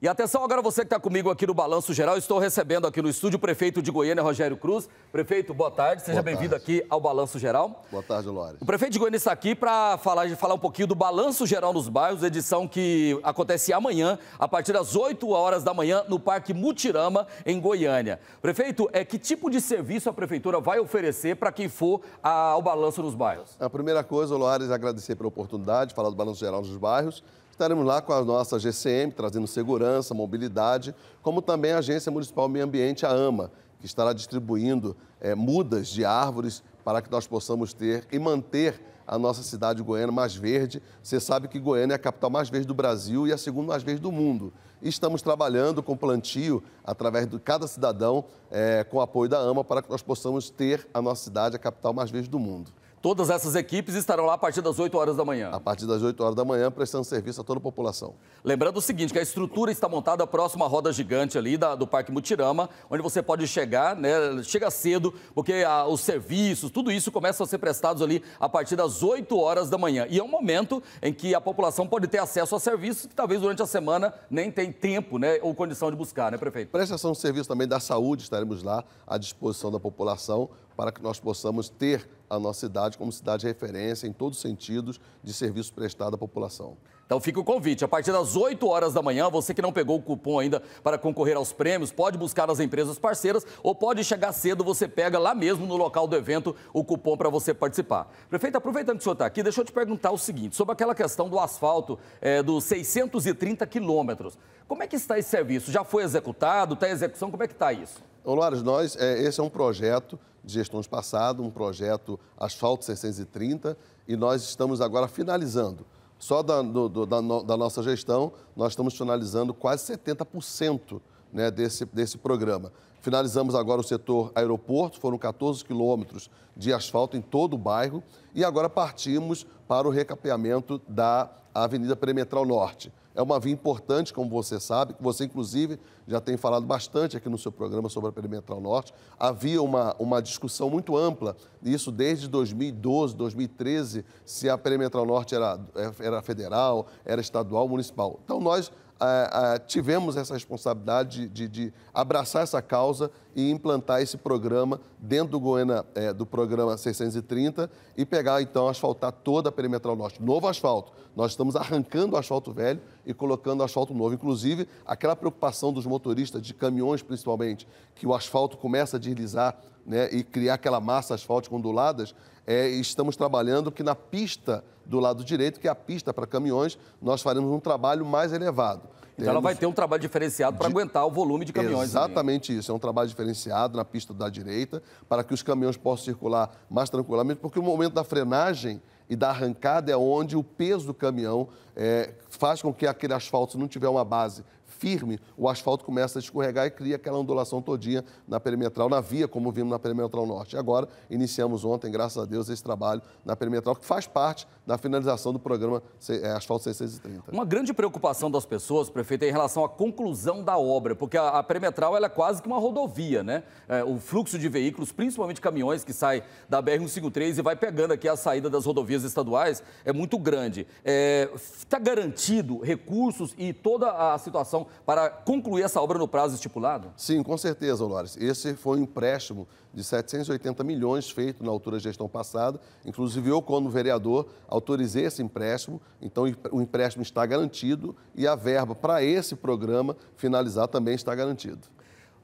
E atenção agora você que está comigo aqui no Balanço Geral, estou recebendo aqui no estúdio o prefeito de Goiânia, Rogério Cruz. Prefeito, boa tarde, seja bem-vindo aqui ao Balanço Geral. Boa tarde, Lore. O prefeito de Goiânia está aqui para falar, falar um pouquinho do Balanço Geral nos Bairros, edição que acontece amanhã, a partir das 8 horas da manhã, no Parque Mutirama, em Goiânia. Prefeito, é que tipo de serviço a prefeitura vai oferecer para quem for ao Balanço nos Bairros? A primeira coisa, Loares, é agradecer pela oportunidade, de falar do Balanço Geral nos Bairros. Estaremos lá com a nossa GCM, trazendo segurança, mobilidade, como também a Agência Municipal Meio Ambiente, a AMA, que estará distribuindo é, mudas de árvores para que nós possamos ter e manter a nossa cidade goiana mais verde. Você sabe que Goiânia é a capital mais verde do Brasil e a segunda mais verde do mundo. Estamos trabalhando com plantio através de cada cidadão, é, com o apoio da AMA, para que nós possamos ter a nossa cidade a capital mais verde do mundo. Todas essas equipes estarão lá a partir das 8 horas da manhã. A partir das 8 horas da manhã, prestando serviço a toda a população. Lembrando o seguinte, que a estrutura está montada próximo à roda gigante ali da, do Parque Mutirama, onde você pode chegar, né? Chega cedo, porque a, os serviços, tudo isso começa a ser prestados ali a partir das 8 horas da manhã. E é um momento em que a população pode ter acesso a serviços que talvez durante a semana nem tem tempo, né? Ou condição de buscar, né, prefeito? Prestação de serviço também da saúde, estaremos lá à disposição da população para que nós possamos ter a nossa cidade como cidade de referência em todos os sentidos de serviço prestado à população. Então fica o convite. A partir das 8 horas da manhã, você que não pegou o cupom ainda para concorrer aos prêmios, pode buscar nas empresas parceiras ou pode chegar cedo, você pega lá mesmo no local do evento o cupom para você participar. Prefeito, aproveitando que o senhor está aqui, deixa eu te perguntar o seguinte, sobre aquela questão do asfalto é, dos 630 quilômetros. Como é que está esse serviço? Já foi executado? Está em execução? Como é que está isso? Então, nós, é, esse é um projeto de gestão de passado, um projeto Asfalto 630, e nós estamos agora finalizando. Só da, do, do, da, no, da nossa gestão, nós estamos finalizando quase 70% né, desse, desse programa. Finalizamos agora o setor aeroporto, foram 14 quilômetros de asfalto em todo o bairro e agora partimos para o recapeamento da Avenida Perimetral Norte. É uma via importante, como você sabe, você inclusive já tem falado bastante aqui no seu programa sobre a Perimetral Norte. Havia uma, uma discussão muito ampla, isso desde 2012, 2013, se a Perimetral Norte era, é, era federal, era estadual, municipal. Então nós ah, ah, tivemos essa responsabilidade de, de, de, abraçar essa causa e implantar esse programa dentro do Goiânia, é, do programa 630 e pegar, então, asfaltar toda a Perimetral Norte. Novo asfalto. Nós estamos arrancando o asfalto velho e colocando asfalto novo. Inclusive, aquela preocupação dos motoristas, de caminhões principalmente, que o asfalto começa a deslizar né, e criar aquela massa asfáltica onduladas, é, estamos trabalhando que na pista do lado direito, que é a pista para caminhões, nós faremos um trabalho mais elevado. Então Temos... ela vai ter um trabalho diferenciado para de... aguentar o volume de caminhões. Exatamente isso, é um trabalho diferenciado na pista da direita, para que os caminhões possam circular mais tranquilamente, porque o momento da frenagem e da arrancada é onde o peso do caminhão é, faz com que aquele asfalto, se não tiver uma base firme, o asfalto começa a escorregar e cria aquela ondulação todinha na perimetral, na via, como vimos na perimetral norte. E agora, iniciamos ontem, graças a Deus, esse trabalho na perimetral, que faz parte da finalização do programa é, Asfalto 630. Uma grande preocupação das pessoas, prefeito, é em relação à conclusão da obra, porque a, a perimetral ela é quase que uma rodovia, né? É, o fluxo de veículos, principalmente caminhões que saem da BR-153 e vai pegando aqui a saída das rodovias estaduais, é muito grande. Está é, tá garantido recursos e toda a situação para concluir essa obra no prazo estipulado? Sim, com certeza, Lores. Esse foi um empréstimo de 780 milhões feito na altura da gestão passada. Inclusive, eu, como vereador, autorizei esse empréstimo. Então, o empréstimo está garantido e a verba para esse programa finalizar também está garantido.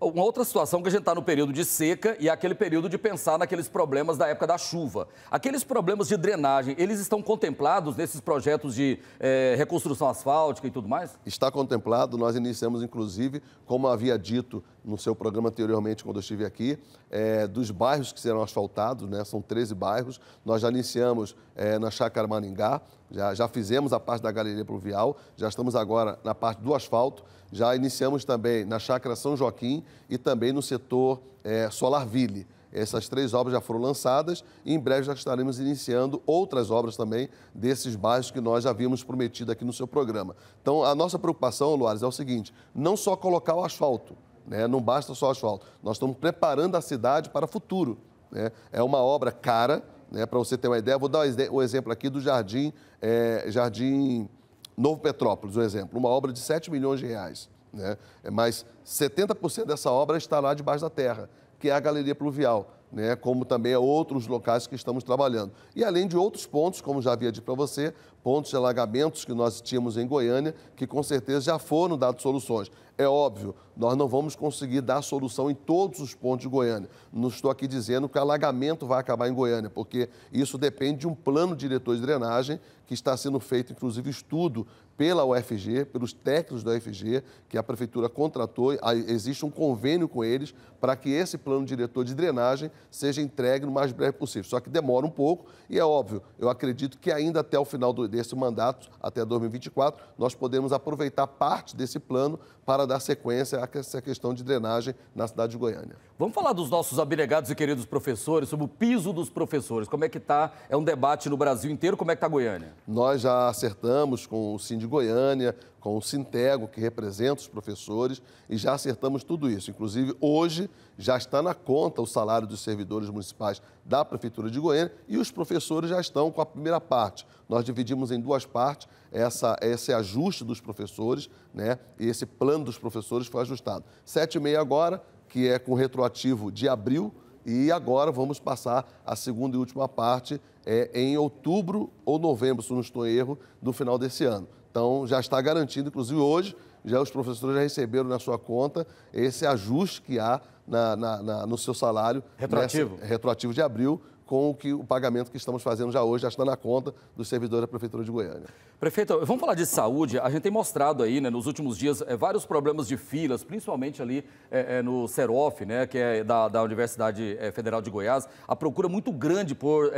Uma outra situação que a gente está no período de seca e é aquele período de pensar naqueles problemas da época da chuva. Aqueles problemas de drenagem, eles estão contemplados nesses projetos de é, reconstrução asfáltica e tudo mais? Está contemplado, nós iniciamos, inclusive, como havia dito no seu programa anteriormente, quando eu estive aqui, é, dos bairros que serão asfaltados, né? são 13 bairros. Nós já iniciamos é, na Chácara Maringá, já, já fizemos a parte da galeria pluvial, já estamos agora na parte do asfalto, já iniciamos também na Chácara São Joaquim e também no setor é, Solarville. Essas três obras já foram lançadas e em breve já estaremos iniciando outras obras também desses bairros que nós já havíamos prometido aqui no seu programa. Então, a nossa preocupação, Luares, é o seguinte: não só colocar o asfalto, né? Não basta só asfalto. Nós estamos preparando a cidade para o futuro. Né? É uma obra cara, né? para você ter uma ideia. Vou dar o exemplo aqui do Jardim, é, Jardim Novo Petrópolis, um exemplo. Uma obra de 7 milhões de reais. Né? É, mas 70% dessa obra está lá debaixo da terra, que é a Galeria Pluvial. Né, como também é outros locais que estamos trabalhando. E além de outros pontos, como já havia dito para você, pontos de alagamentos que nós tínhamos em Goiânia, que com certeza já foram dados soluções. É óbvio, nós não vamos conseguir dar solução em todos os pontos de Goiânia. Não estou aqui dizendo que o alagamento vai acabar em Goiânia, porque isso depende de um plano diretor de drenagem que está sendo feito, inclusive, estudo pela UFG, pelos técnicos da UFG, que a prefeitura contratou, existe um convênio com eles para que esse plano diretor de drenagem seja entregue no mais breve possível. Só que demora um pouco e é óbvio, eu acredito que ainda até o final do, desse mandato até 2024, nós podemos aproveitar parte desse plano para dar sequência a essa questão de drenagem na cidade de Goiânia. Vamos falar dos nossos abnegados e queridos professores, sobre o piso dos professores. Como é que está? É um debate no Brasil inteiro. Como é que está Goiânia? Nós já acertamos com o Sim de Goiânia, com o Sintego, que representa os professores, e já acertamos tudo isso. Inclusive, hoje já está na conta o salário dos servidores municipais da Prefeitura de Goiânia e os professores já estão com a primeira parte. Nós dividimos em duas partes essa, esse ajuste dos professores, né? E esse plano dos professores foi ajustado. 7,5 agora, que é com retroativo de abril, e agora vamos passar a segunda e última parte é, em outubro ou novembro, se não estou em erro, do final desse ano. Então já está garantido, inclusive hoje, já os professores já receberam na sua conta esse ajuste que há na, na, na, no seu salário. Retroativo. Nessa, retroativo de abril, com o, que, o pagamento que estamos fazendo já hoje, já está na conta do servidor da Prefeitura de Goiânia. Prefeito, vamos falar de saúde. A gente tem mostrado aí, né, nos últimos dias, é, vários problemas de filas, principalmente ali é, é, no CEROF, né, que é da, da Universidade Federal de Goiás, a procura muito grande por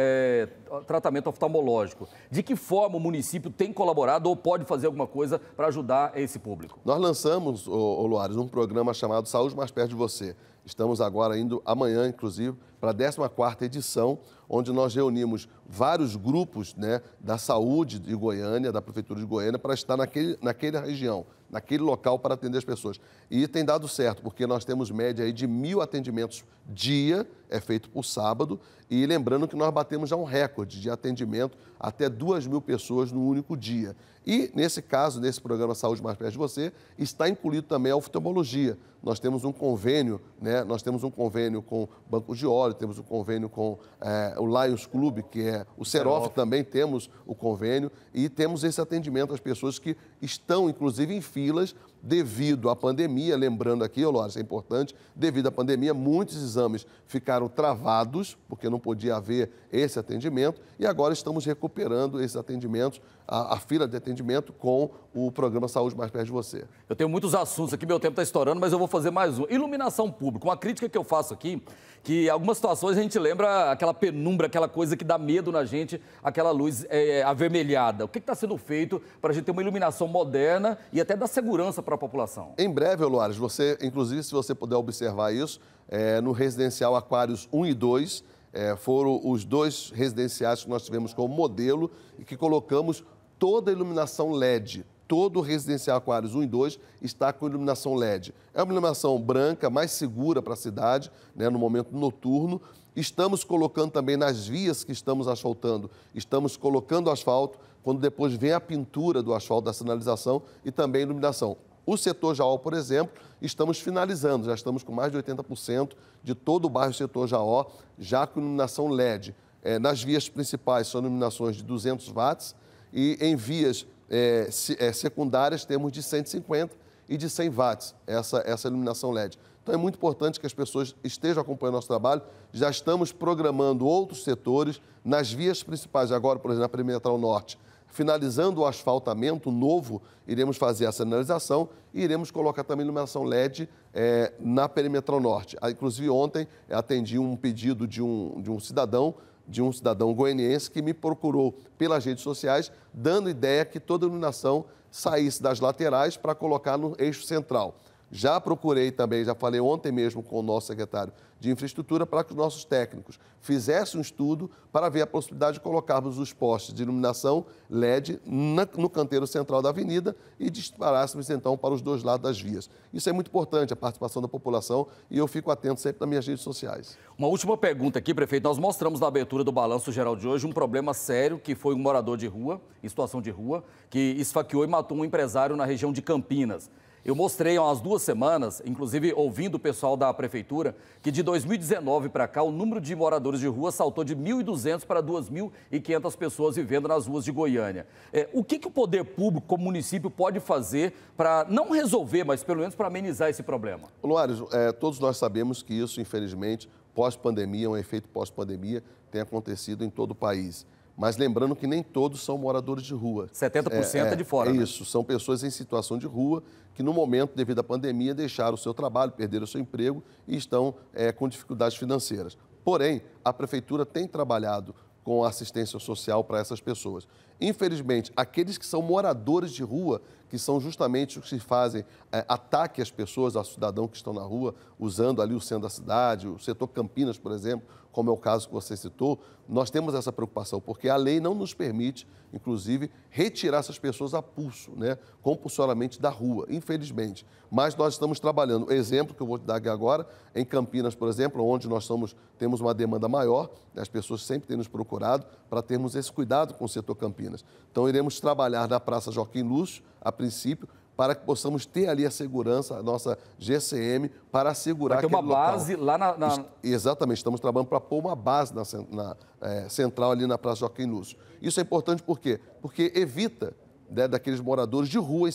tratamento oftalmológico. De que forma o município tem colaborado ou pode fazer alguma coisa para ajudar esse público? Nós lançamos, ô, ô Luares, um programa chamado Saúde Mais Perto de Você. Estamos agora indo, amanhã, inclusive, para a 14 edição, onde nós reunimos vários grupos né, da saúde de Goiânia, da Prefeitura de Goiânia, para estar naquele, naquela região, naquele local para atender as pessoas. E tem dado certo, porque nós temos média aí de mil atendimentos dia, é feito por sábado, e lembrando que nós batemos já um recorde de atendimento, até duas mil pessoas no único dia. E, nesse caso, nesse programa Saúde Mais Perto de Você, está incluído também a oftalmologia. Nós temos um convênio, né? Nós temos um convênio com bancos de óleo, temos um convênio com é, o Lions Clube, que é o Serof, também temos o convênio e temos esse atendimento às pessoas que estão, inclusive, em filas devido à pandemia, lembrando aqui, isso é importante, devido à pandemia, muitos exames ficaram travados, porque não podia haver esse atendimento, e agora estamos recuperando esses atendimentos, a, a fila de atendimento com o programa Saúde Mais Perto de Você. Eu tenho muitos assuntos aqui, meu tempo está estourando, mas eu vou fazer mais um. Iluminação pública, uma crítica que eu faço aqui, que algumas situações a gente lembra aquela penumbra, aquela coisa que dá medo na gente, aquela luz é, é avermelhada. O que está sendo feito para a gente ter uma iluminação moderna e até dar segurança para a população. Em breve, Luares, você, inclusive, se você puder observar isso, é, no residencial Aquários 1 e 2, é, foram os dois residenciais que nós tivemos como modelo e que colocamos toda a iluminação LED. Todo o residencial Aquários 1 e 2 está com iluminação LED. É uma iluminação branca, mais segura para a cidade, né, no momento noturno. Estamos colocando também nas vias que estamos asfaltando, estamos colocando asfalto, quando depois vem a pintura do asfalto, da sinalização e também iluminação. O setor Jaó, por exemplo, estamos finalizando, já estamos com mais de 80% de todo o bairro setor Jaó já com iluminação LED. É, nas vias principais são iluminações de 200 watts e em vias é, é secundárias temos de 150 e de 100 watts essa, essa iluminação LED. Então é muito importante que as pessoas estejam acompanhando nosso trabalho. Já estamos programando outros setores nas vias principais. Agora, por exemplo, na Perimetral Norte, Finalizando o asfaltamento novo, iremos fazer a sinalização e iremos colocar também iluminação LED é, na Perimetral Norte. Ah, inclusive, ontem atendi um pedido de um, de um cidadão de um cidadão goianiense que me procurou pelas redes sociais, dando ideia que toda iluminação saísse das laterais para colocar no eixo central. Já procurei também, já falei ontem mesmo com o nosso secretário de infraestrutura para que os nossos técnicos fizessem um estudo para ver a possibilidade de colocarmos os postes de iluminação LED no canteiro central da avenida e disparássemos então para os dois lados das vias. Isso é muito importante, a participação da população, e eu fico atento sempre nas minhas redes sociais. Uma última pergunta aqui, prefeito. Nós mostramos na abertura do Balanço Geral de hoje um problema sério que foi um morador de rua, em situação de rua, que esfaqueou e matou um empresário na região de Campinas. Eu mostrei há umas duas semanas, inclusive ouvindo o pessoal da prefeitura, que de 2019 para cá o número de moradores de rua saltou de 1.200 para 2.500 pessoas vivendo nas ruas de Goiânia. É, o que, que o poder público, como município, pode fazer para não resolver, mas pelo menos para amenizar esse problema? Luares, é, todos nós sabemos que isso, infelizmente, pós-pandemia, um efeito pós-pandemia, tem acontecido em todo o país. Mas lembrando que nem todos são moradores de rua. 70% é, é de é fora. É né? isso, são pessoas em situação de rua que, no momento, devido à pandemia, deixaram o seu trabalho, perderam o seu emprego e estão é, com dificuldades financeiras. Porém, a prefeitura tem trabalhado com assistência social para essas pessoas. Infelizmente, aqueles que são moradores de rua, que são justamente os que fazem é, ataque às pessoas, ao cidadão que estão na rua, usando ali o centro da cidade, o setor Campinas, por exemplo, como é o caso que você citou, nós temos essa preocupação, porque a lei não nos permite, inclusive, retirar essas pessoas a pulso, né, compulsoriamente da rua, infelizmente. Mas nós estamos trabalhando. exemplo que eu vou te dar aqui agora, em Campinas, por exemplo, onde nós somos, temos uma demanda maior, as pessoas sempre têm nos procurado para termos esse cuidado com o setor Campinas Campinas. Então, iremos trabalhar na Praça Joaquim Lúcio, a princípio, para que possamos ter ali a segurança, a nossa GCM, para assegurar que. Tem uma base lá na, na, Exatamente, estamos trabalhando para pôr uma base na, na é, central ali na Praça Joaquim Lúcio. Isso é importante por quê? Porque evita né, daqueles moradores de rua,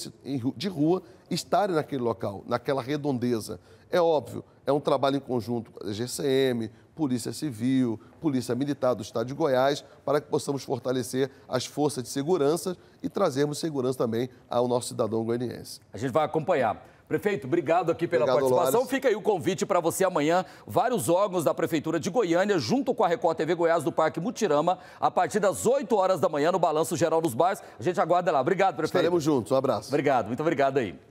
de rua estarem naquele local, naquela redondeza. É óbvio, é um trabalho em conjunto GCM, Polícia Civil, Polícia Militar do Estado de Goiás, para que possamos fortalecer as forças de segurança e trazermos segurança também ao nosso cidadão goianiense. A gente vai acompanhar. Prefeito, obrigado aqui pela obrigado, participação. Fica aí o convite para você amanhã. Vários órgãos da Prefeitura de Goiânia, junto com a Record TV Goiás do Parque Mutirama, a partir das 8 horas da manhã, no Balanço Geral dos Bairros. A gente aguarda lá. Obrigado, prefeito. Estaremos juntos. Um abraço. Obrigado, muito obrigado aí.